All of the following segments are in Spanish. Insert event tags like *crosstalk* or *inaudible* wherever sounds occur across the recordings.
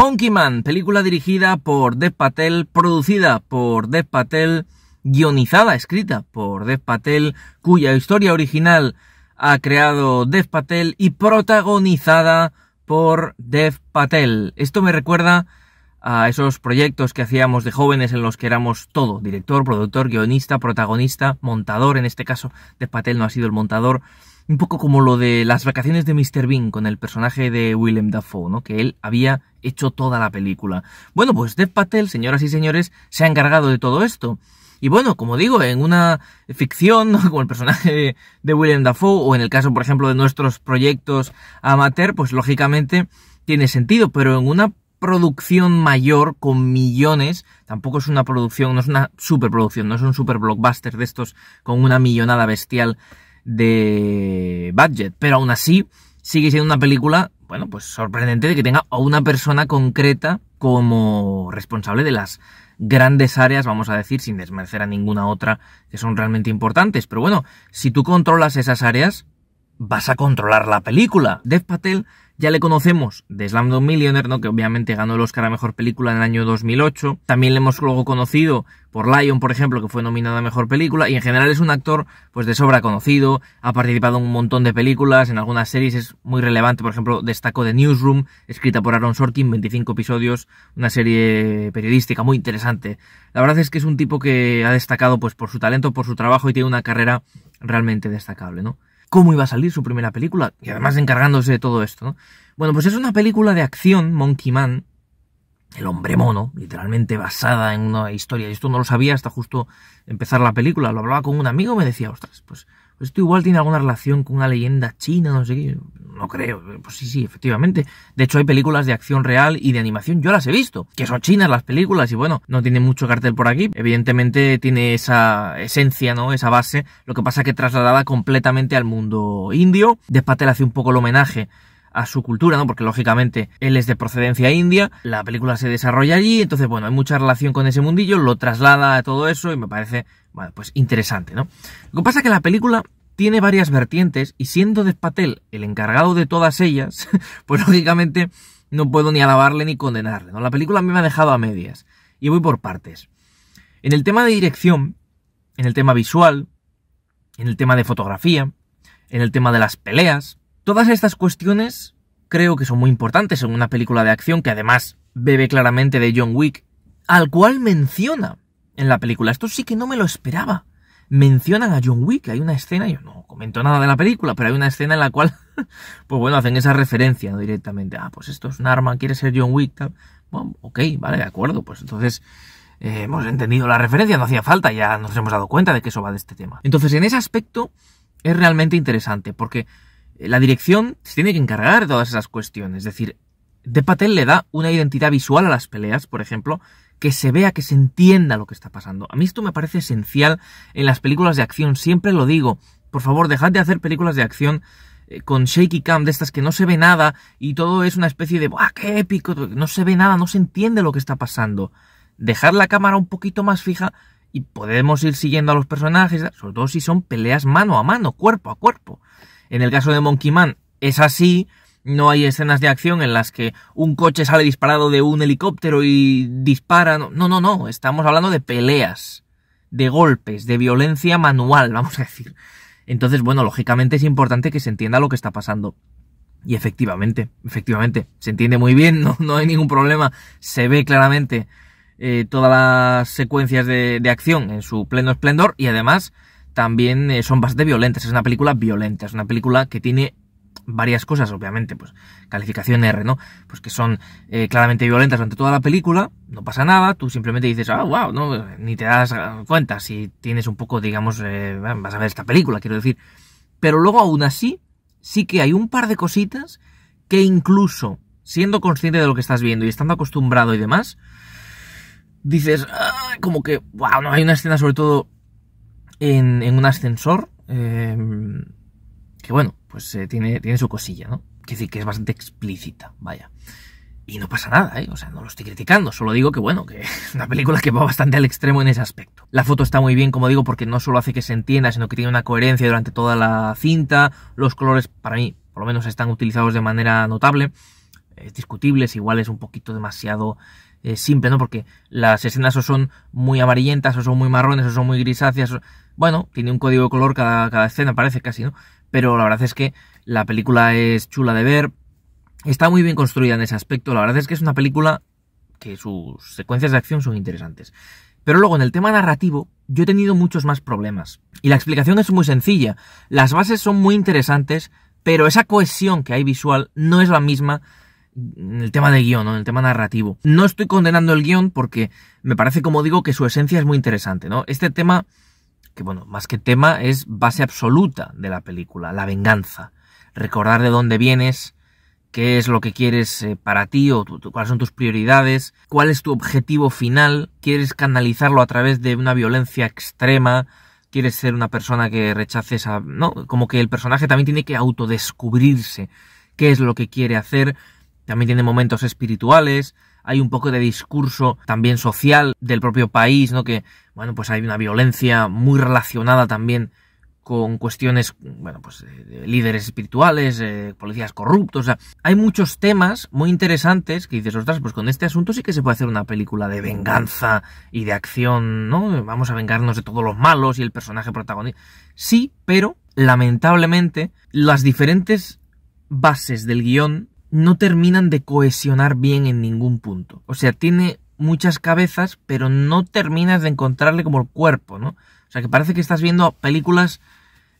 Monkey Man, película dirigida por Dev Patel, producida por Dev Patel, guionizada, escrita por Dev Patel, cuya historia original ha creado Dev Patel y protagonizada por Dev Patel. Esto me recuerda a esos proyectos que hacíamos de jóvenes en los que éramos todo, director, productor, guionista, protagonista, montador, en este caso Dev Patel no ha sido el montador, un poco como lo de las vacaciones de Mr. Bean con el personaje de Willem Dafoe, ¿no? Que él había hecho toda la película. Bueno, pues Dev Patel, señoras y señores, se ha encargado de todo esto. Y bueno, como digo, en una ficción, como el personaje de William Dafoe, o en el caso, por ejemplo, de nuestros proyectos amateur, pues lógicamente tiene sentido, pero en una producción mayor con millones, tampoco es una producción, no es una superproducción, no es un super blockbuster de estos con una millonada bestial de budget, pero aún así sigue siendo una película, bueno, pues sorprendente de que tenga a una persona concreta como responsable de las grandes áreas, vamos a decir, sin desmerecer a ninguna otra, que son realmente importantes. Pero bueno, si tú controlas esas áreas, vas a controlar la película. Dev Patel ya le conocemos de Slamdog Millionaire, ¿no? que obviamente ganó el Oscar a Mejor Película en el año 2008. También le hemos luego conocido por Lion, por ejemplo, que fue nominada a Mejor Película. Y en general es un actor pues de sobra conocido, ha participado en un montón de películas, en algunas series es muy relevante. Por ejemplo, destacó The Newsroom, escrita por Aaron Sorkin, 25 episodios, una serie periodística muy interesante. La verdad es que es un tipo que ha destacado pues por su talento, por su trabajo y tiene una carrera realmente destacable, ¿no? cómo iba a salir su primera película, y además encargándose de todo esto. ¿no? Bueno, pues es una película de acción, Monkey Man, el hombre mono, literalmente basada en una historia. Y esto no lo sabía hasta justo empezar la película. Lo hablaba con un amigo me decía, ostras, pues esto igual tiene alguna relación con una leyenda china, no sé qué. No creo, pues sí, sí, efectivamente. De hecho, hay películas de acción real y de animación, yo las he visto, que son chinas las películas, y bueno, no tiene mucho cartel por aquí. Evidentemente tiene esa esencia, ¿no? Esa base, lo que pasa es que trasladada completamente al mundo indio. Despatel hace un poco el homenaje a su cultura, ¿no? Porque lógicamente él es de procedencia india, la película se desarrolla allí, entonces bueno, hay mucha relación con ese mundillo, lo traslada a todo eso y me parece, pues interesante, ¿no? Lo que pasa es que la película tiene varias vertientes y siendo Despatel el encargado de todas ellas, *laughs* pues lógicamente no puedo ni alabarle ni condenarle, La película me ha dejado a medias y voy por partes. En el tema de dirección, en el tema visual, en el tema de fotografía, en el tema de las peleas, Todas estas cuestiones creo que son muy importantes en una película de acción que además bebe claramente de John Wick, al cual menciona en la película. Esto sí que no me lo esperaba. Mencionan a John Wick, hay una escena, yo no comento nada de la película, pero hay una escena en la cual, *laughs* pues bueno, hacen esa referencia directamente. Ah, pues esto es un quiere ser John Wick, Bueno, ok, vale, de acuerdo, pues entonces eh, hemos entendido la referencia, no hacía falta, ya nos hemos dado cuenta de que eso va de este tema. Entonces, en ese aspecto es realmente interesante, porque la dirección se tiene que encargar de todas esas cuestiones. Es decir, de Patel le da una identidad visual a las peleas, por ejemplo, que se vea, que se entienda lo que está pasando. A mí esto me parece esencial en las películas de acción, siempre lo digo. Por favor, dejad de hacer películas de acción eh, con shaky cam de estas que no se ve nada y todo es una especie de ¡buah, qué épico! No se ve nada, no se entiende lo que está pasando. Dejad la cámara un poquito más fija y podemos ir siguiendo a los personajes, sobre todo si son peleas mano a mano, cuerpo a cuerpo. En el caso de Monkey Man es así, no hay escenas de acción en las que un coche sale disparado de un helicóptero y dispara. No, no, no, estamos hablando de peleas, de golpes, de violencia manual, vamos a decir. Entonces, bueno, lógicamente es importante que se entienda lo que está pasando. Y efectivamente, efectivamente, se entiende muy bien, no, no hay ningún problema, se ve claramente eh, todas las secuencias de, de acción en su pleno esplendor y además también eh, son bastante violentas. Es una película violenta, es una película que tiene varias cosas, obviamente, pues calificación R, ¿no? Pues que son eh, claramente violentas durante toda la película, no pasa nada, tú simplemente dices, ah, wow, no, ni te das ah, cuenta si tienes un poco, digamos, eh, vas a ver esta película, quiero decir. Pero luego aún así, sí que hay un par de cositas que incluso siendo consciente de lo que estás viendo y estando acostumbrado y demás, dices, ah, como que, wow, no, hay una escena sobre todo en, un ascensor. Em, que bueno, pues eh, tiene, tiene su cosilla, ¿no? que decir que es bastante explícita, vaya. Y no pasa nada, ¿eh? O sea, no lo estoy criticando, solo digo que bueno, que *laughs* es una película que va bastante al extremo en ese aspecto. La foto está muy bien, como digo, porque no solo hace que se entienda, sino que tiene una coherencia durante toda la cinta. Los colores, para mí, por lo menos están utilizados de manera notable. Es discutible, es igual es un poquito demasiado eh, simple, ¿no? Porque las escenas o son muy amarillentas, o son muy marrones, o son muy grisáceas bueno, tiene un código de color cada, escena, parece casi, ¿no? Pero la verdad es que la película es chula de ver, está muy bien construida en ese aspecto, la verdad es que es una película que sus secuencias de acción son interesantes. Pero luego en el tema narrativo yo he tenido muchos más problemas. Y la explicación es muy sencilla. Las bases son muy interesantes, pero esa cohesión que hay visual no es la misma en el tema de guión, en el tema narrativo. No estoy condenando el guión porque me parece, como digo, que su esencia es muy interesante. ¿no? Este tema que bueno, más que tema, es base absoluta de la película, la venganza. Recordar de dónde vienes, qué es lo que quieres eh, para ti o cuáles son tus prioridades, cuál es tu objetivo final, quieres canalizarlo a través de una violencia extrema, quieres ser una persona que rechaces a... No, como que el personaje también tiene que autodescubrirse qué es lo que quiere hacer, también tiene momentos espirituales, hay un poco de discurso también social del propio país, ¿no? Que, bueno, pues hay una violencia muy relacionada también con cuestiones, bueno, pues eh, líderes espirituales, eh, policías corruptos, o sea, hay muchos temas muy interesantes que dices, ostras, pues con este asunto sí que se puede hacer una película de venganza y de acción, ¿no? Vamos a vengarnos de todos los malos y el personaje protagonista. Sí, pero lamentablemente las diferentes bases del guión no terminan de cohesionar bien en ningún punto. O sea, tiene muchas cabezas, pero no terminas de encontrarle como el cuerpo, ¿no? O sea, que parece que estás viendo películas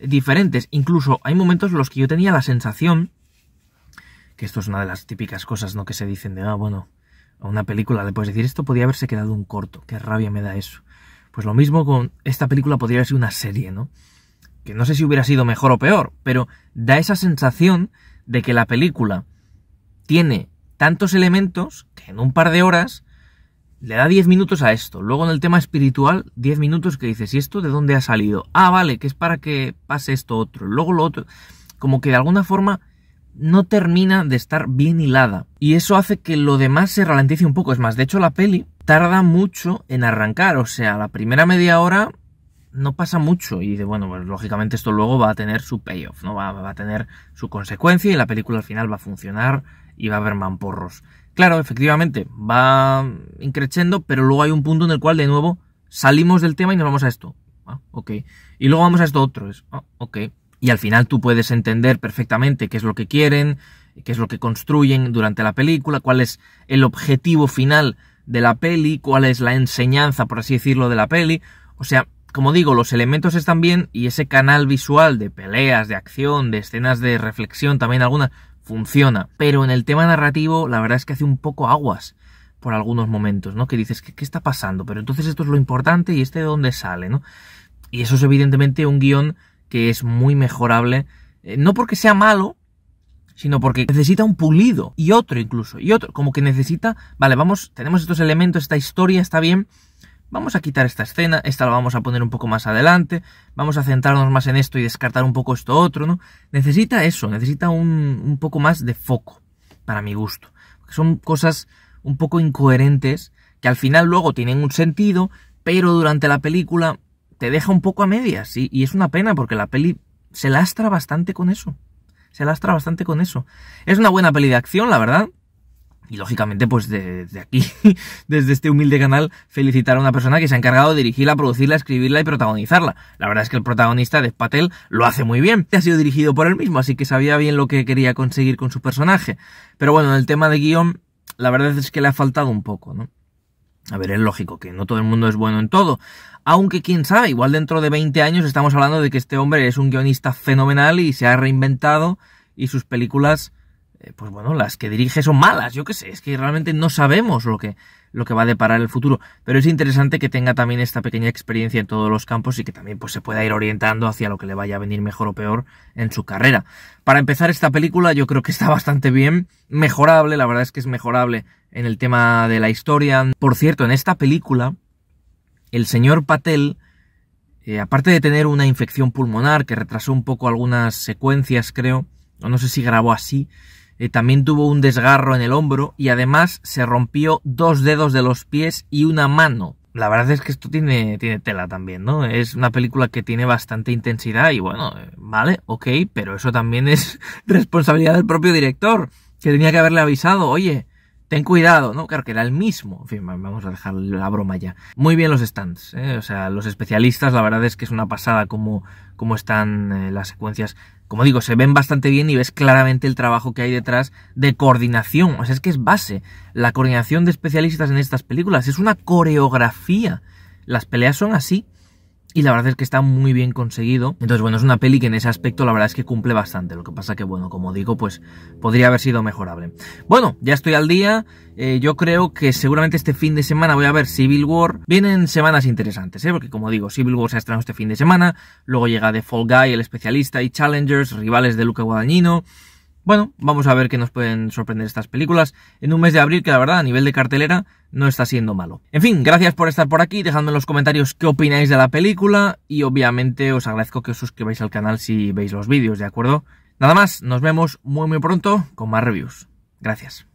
diferentes. Incluso hay momentos en los que yo tenía la sensación, que esto es una de las típicas cosas, ¿no? Que se dicen de, ah, bueno, a una película le puedes decir, esto podría haberse quedado un corto, qué rabia me da eso. Pues lo mismo con esta película podría haber sido una serie, ¿no? Que no sé si hubiera sido mejor o peor, pero da esa sensación de que la película tiene tantos elementos que en un par de horas le da 10 minutos a esto. Luego en el tema espiritual, 10 minutos que dices, ¿y esto de dónde ha salido? Ah, vale, que es para que pase esto otro. Luego lo otro. Como que de alguna forma no termina de estar bien hilada. Y eso hace que lo demás se ralentice un poco. Es más, de hecho la peli tarda mucho en arrancar. O sea, la primera media hora no pasa mucho. Y dice, bueno, pues lógicamente esto luego va a tener su payoff, ¿no? va a tener su consecuencia y la película al final va a funcionar y va a haber mamporros. Claro, efectivamente, va increciendo, pero luego hay un punto en el cual de nuevo salimos del tema y nos vamos a esto. Ah, ok. Y luego vamos a esto otro. Es, ah, ok. Y al final tú puedes entender perfectamente qué es lo que quieren, qué es lo que construyen durante la película, cuál es el objetivo final de la peli, cuál es la enseñanza, por así decirlo, de la peli. O sea, como digo, los elementos están bien y ese canal visual de peleas, de acción, de escenas de reflexión también algunas, funciona. Pero en el tema narrativo, la verdad es que hace un poco aguas por algunos momentos, ¿no? Que dices, ¿qué, está pasando? Pero entonces esto es lo importante y este de dónde sale, ¿no? Y eso es evidentemente un guión que es muy mejorable, eh, no porque sea malo, sino porque necesita un pulido y otro incluso, y otro, como que necesita, vale, vamos, tenemos estos elementos, esta historia está bien, Vamos a quitar esta escena, esta la vamos a poner un poco más adelante, vamos a centrarnos más en esto y descartar un poco esto otro, ¿no? Necesita eso, necesita un, poco más de foco, para mi gusto. son cosas un poco incoherentes que al final luego tienen un sentido, pero durante la película te deja un poco a medias ¿sí? y es una pena porque la peli se lastra bastante con eso. Se lastra bastante con eso. Es una buena peli de acción, la verdad. Y lógicamente, pues desde de aquí, *laughs* desde este humilde canal, felicitar a una persona que se ha encargado de dirigirla, producirla, escribirla y protagonizarla. La verdad es que el protagonista de Patel lo hace muy bien. Ha sido dirigido por él mismo, así que sabía bien lo que quería conseguir con su personaje. Pero bueno, en el tema de guión, la verdad es que le ha faltado un poco, ¿no? A ver, es lógico que no todo el mundo es bueno en todo. Aunque quién sabe, igual dentro de 20 años estamos hablando de que este hombre es un guionista fenomenal y se ha reinventado y sus películas eh, pues bueno, las que dirige son malas, yo qué sé, es que realmente no sabemos lo que, lo que va a deparar el futuro, pero es interesante que tenga también esta pequeña experiencia en todos los campos y que también pues, se pueda ir orientando hacia lo que le vaya a venir mejor o peor en su carrera. Para empezar esta película yo creo que está bastante bien, mejorable, la verdad es que es mejorable en el tema de la historia. Por cierto, en esta película, el señor Patel... Eh, aparte de tener una infección pulmonar que retrasó un poco algunas secuencias, creo, o no sé si grabó así, eh, también tuvo un desgarro en el hombro y además se rompió dos dedos de los pies y una mano. La verdad es que esto tiene, tiene tela también, ¿no? Es una película que tiene bastante intensidad y bueno, eh, vale, ok, pero eso también es *laughs* responsabilidad del propio director, que tenía que haberle avisado, oye, Ten cuidado, ¿no? Claro que era el mismo. En fin, vamos a dejar la broma ya. Muy bien los stands, ¿eh? o sea, los especialistas, la verdad es que es una pasada como están eh, las secuencias. Como digo, se ven bastante bien y ves claramente el trabajo que hay detrás de coordinación. O sea, es que es base. La coordinación de especialistas en estas películas es una coreografía. Las peleas son así y la verdad es que está muy bien conseguido. Entonces, bueno, es una peli que en ese aspecto la verdad es que cumple bastante. Lo que pasa que, bueno, como digo, pues podría haber sido mejorable. Bueno, ya estoy al día. Eh, yo creo que seguramente este fin de semana voy a ver Civil War. Vienen semanas interesantes, ¿eh? Porque como digo, Civil War se ha estrenado este fin de semana. Luego llega The Fall Guy, el especialista, y Challengers, rivales de Luca Guadagnino. Bueno, vamos a ver qué nos pueden sorprender estas películas en un mes de abril que la verdad a nivel de cartelera no está siendo malo. En fin, gracias por estar por aquí, dejando en los comentarios qué opináis de la película y obviamente os agradezco que os suscribáis al canal si veis los vídeos, ¿de acuerdo? Nada más, nos vemos muy muy pronto con más reviews. Gracias.